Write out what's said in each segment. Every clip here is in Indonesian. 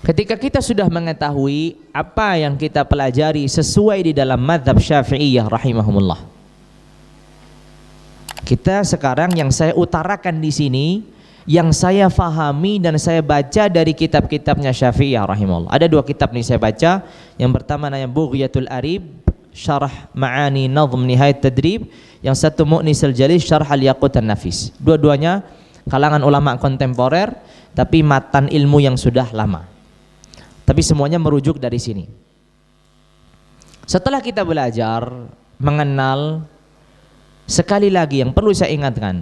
Ketika kita sudah mengetahui apa yang kita pelajari sesuai di dalam madhab syafi'iyah rahimahumullah. Kita sekarang yang saya utarakan di sini, yang saya fahami dan saya baca dari kitab-kitabnya syafi'iyah rahimahumullah. Ada dua kitab nih saya baca. Yang pertama namanya Bughyatul Arib, Syarah Ma'ani Nazm Nihayat Tadrib. Yang satu Mu'nisul Jalil, Syarah al dan Nafis. Dua-duanya kalangan ulama kontemporer, tapi matan ilmu yang sudah lama. Tapi semuanya merujuk dari sini. Setelah kita belajar mengenal sekali lagi yang perlu saya ingatkan,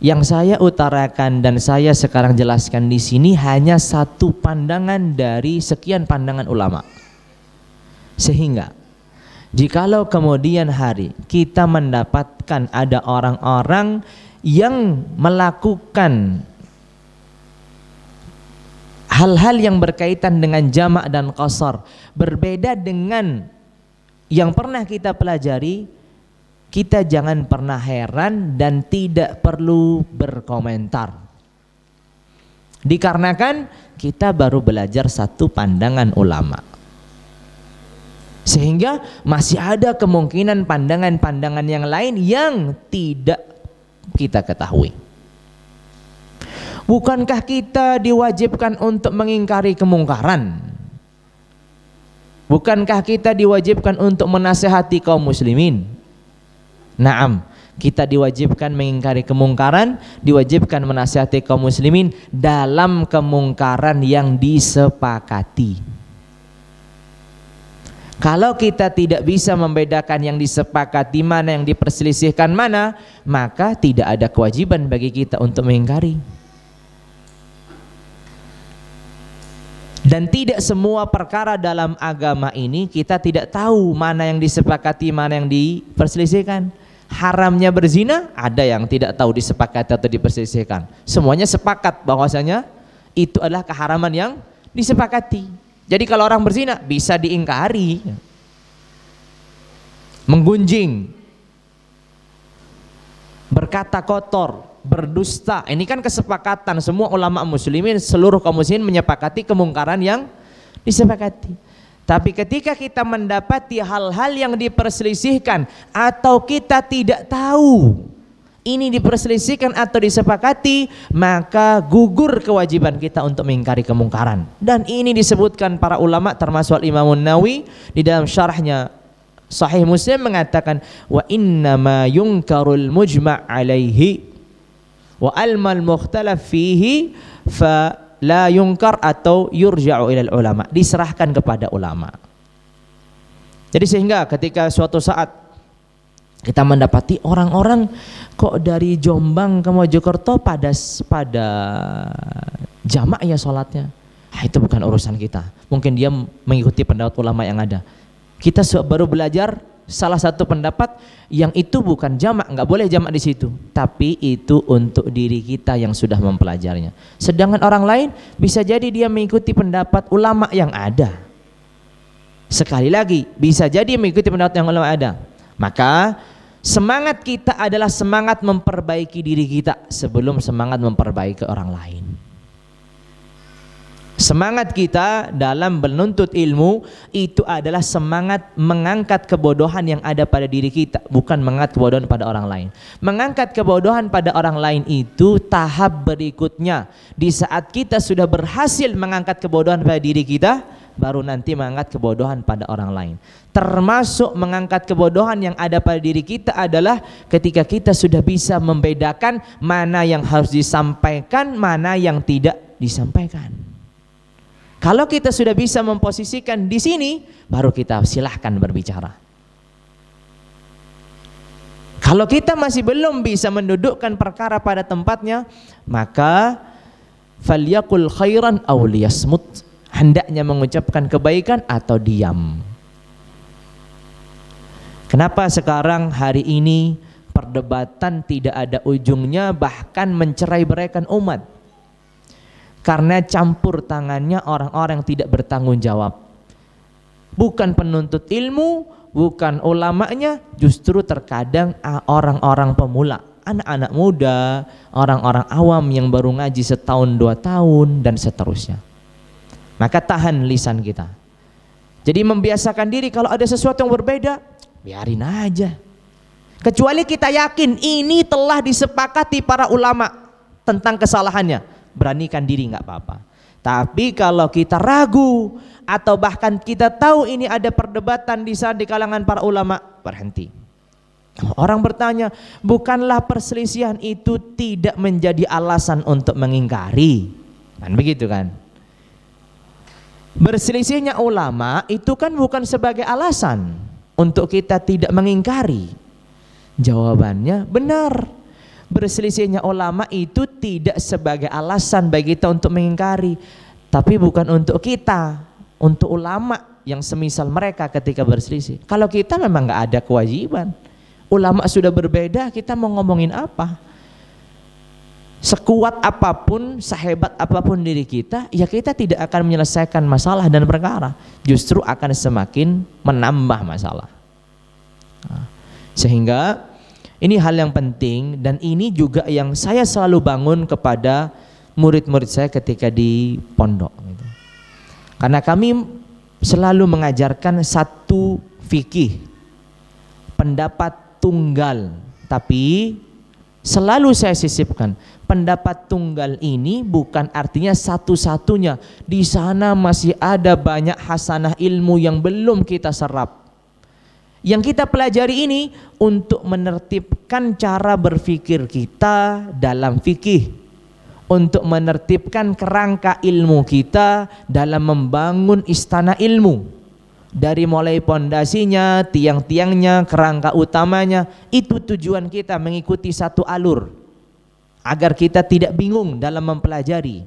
yang saya utarakan dan saya sekarang jelaskan di sini hanya satu pandangan dari sekian pandangan ulama. Sehingga jikalau kemudian hari kita mendapatkan ada orang-orang yang melakukan hal-hal yang berkaitan dengan jamak dan kosor berbeda dengan yang pernah kita pelajari kita jangan pernah heran dan tidak perlu berkomentar dikarenakan kita baru belajar satu pandangan ulama sehingga masih ada kemungkinan pandangan-pandangan yang lain yang tidak kita ketahui. Bukankah kita diwajibkan untuk mengingkari kemungkaran? Bukankah kita diwajibkan untuk menasehati kaum muslimin? Naam, kita diwajibkan mengingkari kemungkaran, diwajibkan menasehati kaum muslimin dalam kemungkaran yang disepakati. Kalau kita tidak bisa membedakan yang disepakati mana, yang diperselisihkan mana, maka tidak ada kewajiban bagi kita untuk mengingkari. Dan tidak semua perkara dalam agama ini kita tidak tahu mana yang disepakati, mana yang diperselisihkan. Haramnya berzina ada yang tidak tahu disepakati atau diperselisihkan. Semuanya sepakat bahwasanya itu adalah keharaman yang disepakati. Jadi kalau orang berzina bisa diingkari. Menggunjing. Berkata kotor, berdusta. Ini kan kesepakatan semua ulama muslimin seluruh kaum muslimin menyepakati kemungkaran yang disepakati. Tapi ketika kita mendapati hal-hal yang diperselisihkan atau kita tidak tahu ini diperselisihkan atau disepakati, maka gugur kewajiban kita untuk mengingkari kemungkaran. Dan ini disebutkan para ulama termasuk Imam Nawawi di dalam syarahnya Sahih Muslim mengatakan wa inna ma yungkarul mujma' alaihi wa almal mukhtalaf fihi fa la yungkar atau yurja'u ilal ulama diserahkan kepada ulama jadi sehingga ketika suatu saat kita mendapati orang-orang kok dari Jombang ke Mojokerto pada pada jamaknya sholatnya ah, itu bukan urusan kita mungkin dia mengikuti pendapat ulama yang ada kita baru belajar salah satu pendapat yang itu bukan jamak, nggak boleh jamak di situ, tapi itu untuk diri kita yang sudah mempelajarinya. Sedangkan orang lain bisa jadi dia mengikuti pendapat ulama yang ada. Sekali lagi, bisa jadi mengikuti pendapat yang ulama ada. Maka semangat kita adalah semangat memperbaiki diri kita sebelum semangat memperbaiki orang lain. Semangat kita dalam menuntut ilmu itu adalah semangat mengangkat kebodohan yang ada pada diri kita, bukan mengangkat kebodohan pada orang lain. Mengangkat kebodohan pada orang lain itu tahap berikutnya. Di saat kita sudah berhasil mengangkat kebodohan pada diri kita, baru nanti mengangkat kebodohan pada orang lain. Termasuk mengangkat kebodohan yang ada pada diri kita adalah ketika kita sudah bisa membedakan mana yang harus disampaikan, mana yang tidak disampaikan. Kalau kita sudah bisa memposisikan di sini, baru kita silahkan berbicara. Kalau kita masih belum bisa mendudukkan perkara pada tempatnya, maka falyakul khairan awliyasmut. Hendaknya mengucapkan kebaikan atau diam. Kenapa sekarang hari ini perdebatan tidak ada ujungnya bahkan mencerai beraikan umat? karena campur tangannya orang-orang yang tidak bertanggung jawab. Bukan penuntut ilmu, bukan ulamanya, justru terkadang ah, orang-orang pemula, anak-anak muda, orang-orang awam yang baru ngaji setahun dua tahun dan seterusnya. Maka tahan lisan kita. Jadi membiasakan diri kalau ada sesuatu yang berbeda, biarin aja. Kecuali kita yakin ini telah disepakati para ulama tentang kesalahannya beranikan diri nggak apa-apa. Tapi kalau kita ragu atau bahkan kita tahu ini ada perdebatan di sana di kalangan para ulama, berhenti. Orang bertanya, bukanlah perselisihan itu tidak menjadi alasan untuk mengingkari. Kan begitu kan? Berselisihnya ulama itu kan bukan sebagai alasan untuk kita tidak mengingkari. Jawabannya benar. Berselisihnya ulama itu tidak sebagai alasan bagi kita untuk mengingkari, tapi bukan untuk kita, untuk ulama yang semisal mereka ketika berselisih. Kalau kita memang nggak ada kewajiban, ulama sudah berbeda, kita mau ngomongin apa? Sekuat apapun, sehebat apapun diri kita, ya kita tidak akan menyelesaikan masalah dan perkara. Justru akan semakin menambah masalah. Nah, sehingga ini hal yang penting dan ini juga yang saya selalu bangun kepada murid-murid saya ketika di pondok. Gitu. Karena kami selalu mengajarkan satu fikih, pendapat tunggal, tapi selalu saya sisipkan pendapat tunggal ini bukan artinya satu-satunya. Di sana masih ada banyak hasanah ilmu yang belum kita serap yang kita pelajari ini untuk menertibkan cara berpikir kita dalam fikih. Untuk menertibkan kerangka ilmu kita dalam membangun istana ilmu. Dari mulai pondasinya, tiang-tiangnya, kerangka utamanya, itu tujuan kita mengikuti satu alur agar kita tidak bingung dalam mempelajari.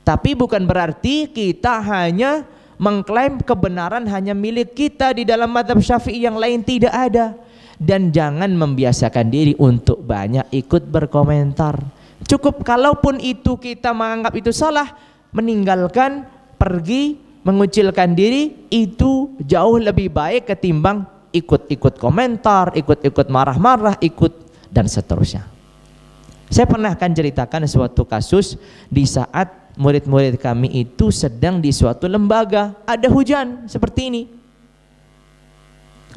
Tapi bukan berarti kita hanya mengklaim kebenaran hanya milik kita di dalam madhab syafi'i yang lain tidak ada dan jangan membiasakan diri untuk banyak ikut berkomentar cukup kalaupun itu kita menganggap itu salah meninggalkan pergi mengucilkan diri itu jauh lebih baik ketimbang ikut-ikut komentar ikut-ikut marah-marah ikut dan seterusnya saya pernah akan ceritakan suatu kasus di saat murid-murid kami itu sedang di suatu lembaga, ada hujan seperti ini.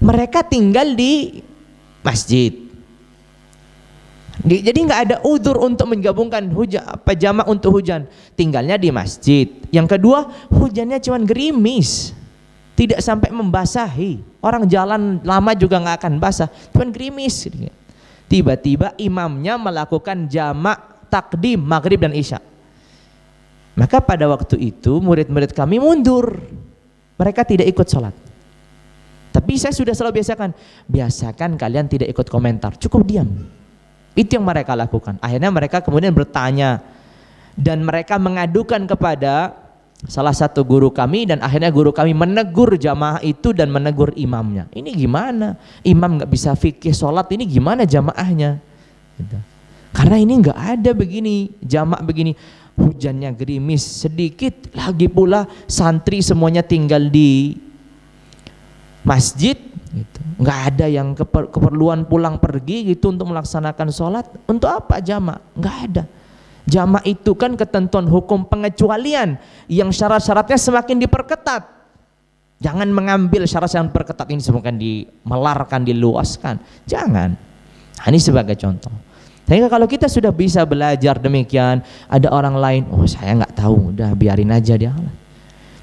Mereka tinggal di masjid. jadi nggak ada udur untuk menggabungkan hujan apa jamak untuk hujan, tinggalnya di masjid. Yang kedua, hujannya cuman gerimis. Tidak sampai membasahi. Orang jalan lama juga nggak akan basah, cuman gerimis. Tiba-tiba imamnya melakukan jamak takdim maghrib dan isya maka pada waktu itu murid-murid kami mundur. Mereka tidak ikut sholat. Tapi saya sudah selalu biasakan, biasakan kalian tidak ikut komentar, cukup diam. Itu yang mereka lakukan. Akhirnya mereka kemudian bertanya dan mereka mengadukan kepada salah satu guru kami dan akhirnya guru kami menegur jamaah itu dan menegur imamnya. Ini gimana? Imam nggak bisa fikih sholat ini gimana jamaahnya? Gitu. Karena ini nggak ada begini jamaah begini hujannya gerimis sedikit lagi pula santri semuanya tinggal di masjid gitu. nggak ada yang keper, keperluan pulang pergi gitu untuk melaksanakan sholat untuk apa jamak nggak ada jamak itu kan ketentuan hukum pengecualian yang syarat-syaratnya semakin diperketat jangan mengambil syarat yang perketat ini semoga dimelarkan diluaskan jangan nah, ini sebagai contoh sehingga kalau kita sudah bisa belajar demikian, ada orang lain, oh saya nggak tahu, udah biarin aja dia.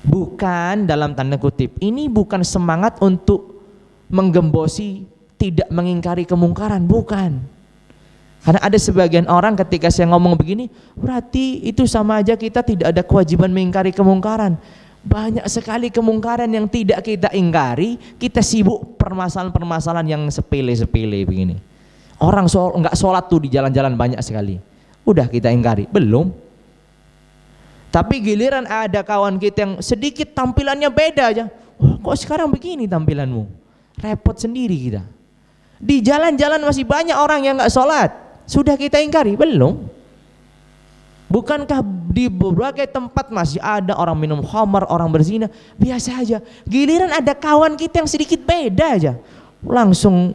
Bukan dalam tanda kutip, ini bukan semangat untuk menggembosi, tidak mengingkari kemungkaran, bukan. Karena ada sebagian orang ketika saya ngomong begini, berarti itu sama aja kita tidak ada kewajiban mengingkari kemungkaran. Banyak sekali kemungkaran yang tidak kita ingkari, kita sibuk permasalahan-permasalahan yang sepele-sepele begini. Orang so, nggak sholat tuh di jalan-jalan banyak sekali. Udah kita ingkari, belum. Tapi giliran ada kawan kita yang sedikit tampilannya beda aja. Oh, kok sekarang begini tampilanmu? Repot sendiri kita. Di jalan-jalan masih banyak orang yang nggak sholat. Sudah kita ingkari, belum. Bukankah di berbagai tempat masih ada orang minum khamar, orang berzina? Biasa aja. Giliran ada kawan kita yang sedikit beda aja. Langsung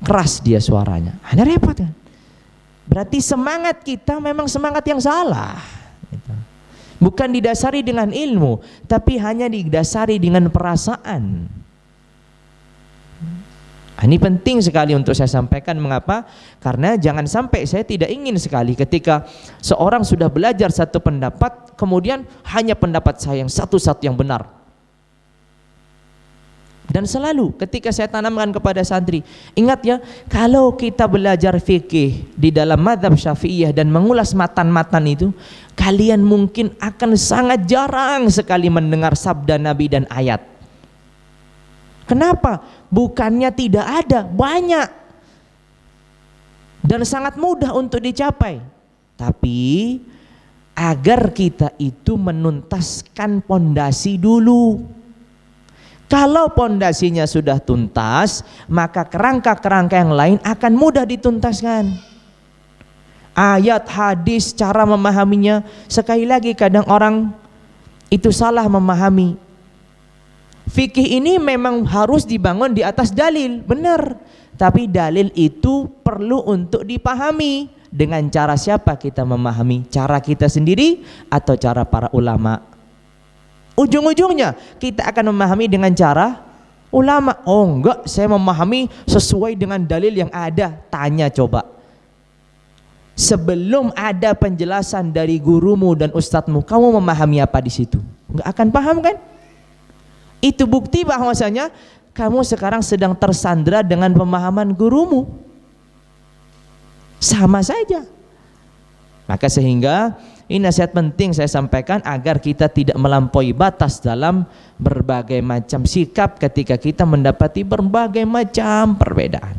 keras dia suaranya. Hanya repot kan. Berarti semangat kita memang semangat yang salah. Gitu. Bukan didasari dengan ilmu, tapi hanya didasari dengan perasaan. Ah, ini penting sekali untuk saya sampaikan mengapa? Karena jangan sampai saya tidak ingin sekali ketika seorang sudah belajar satu pendapat, kemudian hanya pendapat saya yang satu-satu yang benar. Dan selalu ketika saya tanamkan kepada santri, ingat ya, kalau kita belajar fikih di dalam madhab syafi'iyah dan mengulas matan-matan itu, kalian mungkin akan sangat jarang sekali mendengar sabda Nabi dan ayat. Kenapa? Bukannya tidak ada, banyak. Dan sangat mudah untuk dicapai. Tapi agar kita itu menuntaskan pondasi dulu kalau pondasinya sudah tuntas, maka kerangka-kerangka yang lain akan mudah dituntaskan. Ayat, hadis, cara memahaminya, sekali lagi kadang orang itu salah memahami. Fikih ini memang harus dibangun di atas dalil, benar. Tapi dalil itu perlu untuk dipahami dengan cara siapa kita memahami, cara kita sendiri atau cara para ulama Ujung-ujungnya kita akan memahami dengan cara ulama. Oh enggak, saya memahami sesuai dengan dalil yang ada. Tanya coba. Sebelum ada penjelasan dari gurumu dan ustadzmu, kamu memahami apa di situ? Enggak akan paham kan? Itu bukti bahwasanya kamu sekarang sedang tersandra dengan pemahaman gurumu. Sama saja. Maka sehingga ini nasihat penting saya sampaikan agar kita tidak melampaui batas dalam berbagai macam sikap ketika kita mendapati berbagai macam perbedaan.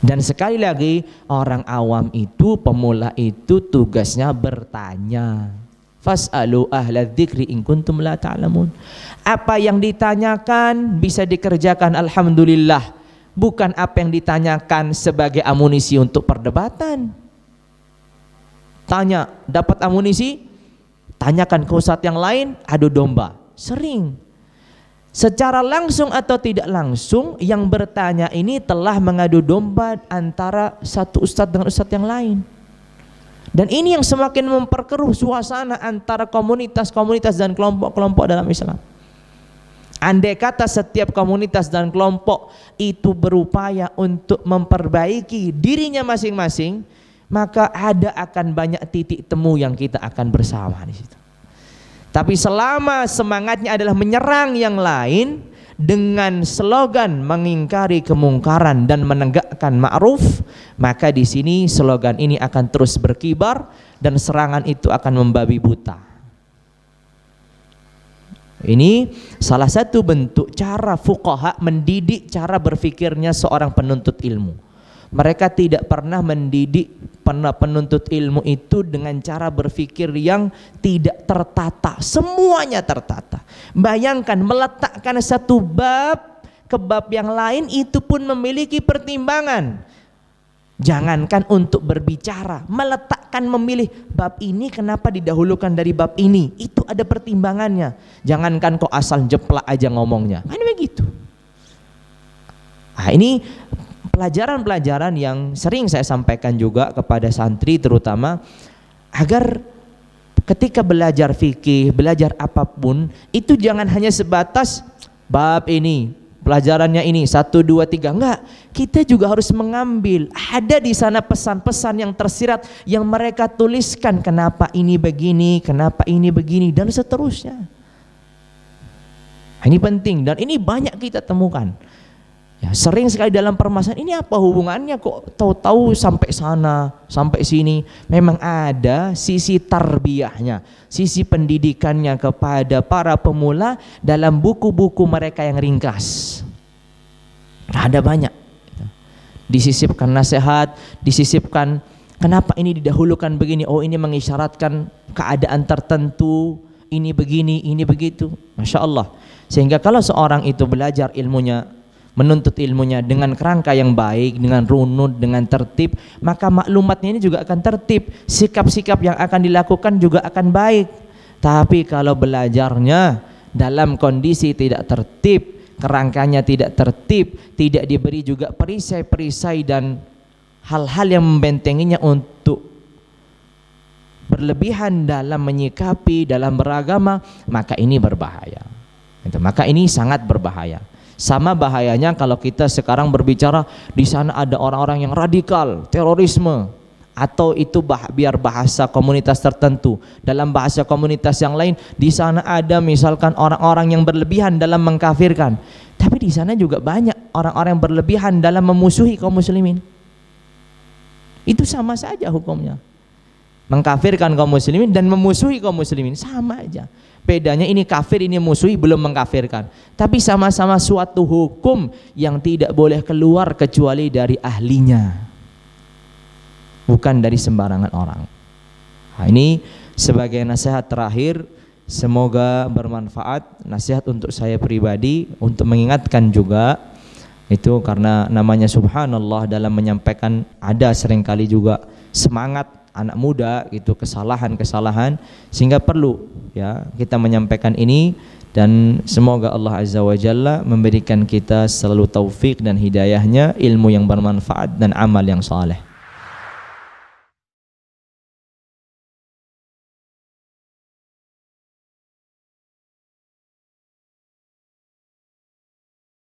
Dan sekali lagi orang awam itu pemula itu tugasnya bertanya. Fas'alu ahla dzikri in kuntum la ta'lamun. Apa yang ditanyakan bisa dikerjakan alhamdulillah. Bukan apa yang ditanyakan sebagai amunisi untuk perdebatan. Tanya, dapat amunisi? Tanyakan ke ustadz yang lain, adu domba. Sering. Secara langsung atau tidak langsung yang bertanya ini telah mengadu domba antara satu ustadz dengan ustadz yang lain. Dan ini yang semakin memperkeruh suasana antara komunitas-komunitas dan kelompok-kelompok dalam Islam. Andai kata setiap komunitas dan kelompok itu berupaya untuk memperbaiki dirinya masing-masing, maka ada akan banyak titik temu yang kita akan bersama di situ. Tapi selama semangatnya adalah menyerang yang lain dengan slogan mengingkari kemungkaran dan menegakkan ma'ruf, maka di sini slogan ini akan terus berkibar dan serangan itu akan membabi buta. Ini salah satu bentuk cara fuqaha mendidik cara berfikirnya seorang penuntut ilmu mereka tidak pernah mendidik penuntut ilmu itu dengan cara berpikir yang tidak tertata. Semuanya tertata. Bayangkan meletakkan satu bab ke bab yang lain itu pun memiliki pertimbangan. Jangankan untuk berbicara, meletakkan memilih bab ini kenapa didahulukan dari bab ini. Itu ada pertimbangannya. Jangankan kok asal jeplak aja ngomongnya. Kan begitu. Nah, ini pelajaran-pelajaran yang sering saya sampaikan juga kepada santri terutama agar ketika belajar fikih, belajar apapun itu jangan hanya sebatas bab ini, pelajarannya ini satu dua tiga enggak kita juga harus mengambil ada di sana pesan-pesan yang tersirat yang mereka tuliskan kenapa ini begini kenapa ini begini dan seterusnya ini penting dan ini banyak kita temukan Ya, sering sekali dalam permasalahan ini apa hubungannya kok tahu-tahu sampai sana, sampai sini. Memang ada sisi tarbiyahnya, sisi pendidikannya kepada para pemula dalam buku-buku mereka yang ringkas. Ada banyak. Disisipkan nasihat, disisipkan kenapa ini didahulukan begini, oh ini mengisyaratkan keadaan tertentu, ini begini, ini begitu. Masya Allah. Sehingga kalau seorang itu belajar ilmunya menuntut ilmunya dengan kerangka yang baik, dengan runut, dengan tertib, maka maklumatnya ini juga akan tertib. Sikap-sikap yang akan dilakukan juga akan baik. Tapi kalau belajarnya dalam kondisi tidak tertib, kerangkanya tidak tertib, tidak diberi juga perisai-perisai dan hal-hal yang membentenginya untuk berlebihan dalam menyikapi, dalam beragama, maka ini berbahaya. maka ini sangat berbahaya. Sama bahayanya kalau kita sekarang berbicara di sana ada orang-orang yang radikal, terorisme, atau itu bah, biar bahasa komunitas tertentu dalam bahasa komunitas yang lain di sana ada misalkan orang-orang yang berlebihan dalam mengkafirkan tapi di sana juga banyak orang-orang yang berlebihan dalam memusuhi kaum muslimin itu sama saja hukumnya mengkafirkan kaum muslimin dan memusuhi kaum muslimin sama aja Bedanya ini kafir, ini musuhi, belum mengkafirkan. Tapi sama-sama suatu hukum yang tidak boleh keluar kecuali dari ahlinya. Bukan dari sembarangan orang. Nah, ini sebagai nasihat terakhir, semoga bermanfaat. Nasihat untuk saya pribadi, untuk mengingatkan juga, itu karena namanya subhanallah dalam menyampaikan ada seringkali juga semangat anak muda gitu kesalahan-kesalahan sehingga perlu ya kita menyampaikan ini dan semoga Allah Azza wa Jalla memberikan kita selalu taufik dan hidayahnya ilmu yang bermanfaat dan amal yang saleh.